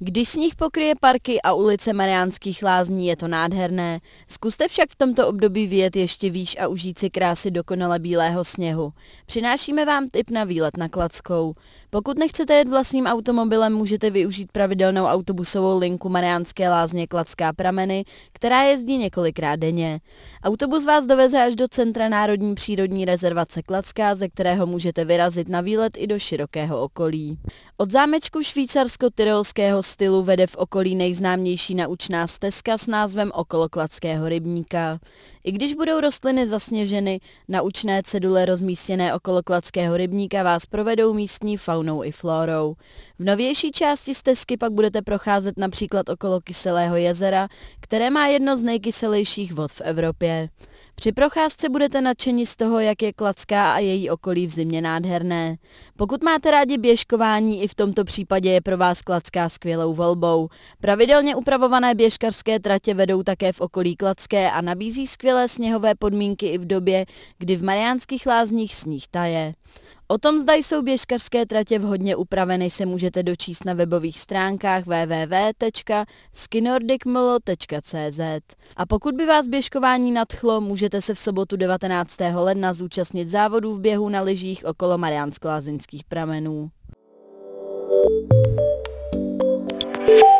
Když sníh pokryje parky a ulice Mariánských lázní, je to nádherné. Zkuste však v tomto období vyjet ještě výš a užít si krásy dokonale bílého sněhu. Přinášíme vám tip na výlet na Kladskou. Pokud nechcete jet vlastním automobilem, můžete využít pravidelnou autobusovou linku Mariánské lázně Kladská prameny, která jezdí několikrát denně. Autobus vás doveze až do centra Národní přírodní rezervace Kladská, ze kterého můžete vyrazit na výlet i do širokého okolí. Od zámečku švýcarsko-tyrolského stylu vede v okolí nejznámější naučná stezka s názvem Okolokladského rybníka. I když budou rostliny zasněženy, naučné cedule rozmístěné okolo Kladského rybníka vás provedou místní faunou i florou. V novější části stezky pak budete procházet například okolo Kyselého jezera, které má jedno z nejkyselejších vod v Evropě. Při procházce budete nadšeni z toho, jak je Klacká a její okolí v zimě nádherné. Pokud máte rádi běžkování, i v tomto případě je pro vás Klacká skvělou volbou. Pravidelně upravované běžkarské tratě vedou také v okolí Klacké a nabízí skvělé sněhové podmínky i v době, kdy v Mariánských lázních sníh taje. O tom zda jsou běžkařské tratě vhodně upraveny se můžete dočíst na webových stránkách www.skinordicmlo.cz. A pokud by vás běžkování nadchlo, můžete se v sobotu 19. ledna zúčastnit závodů v běhu na lyžích okolo mariánsko lázinských pramenů. thank you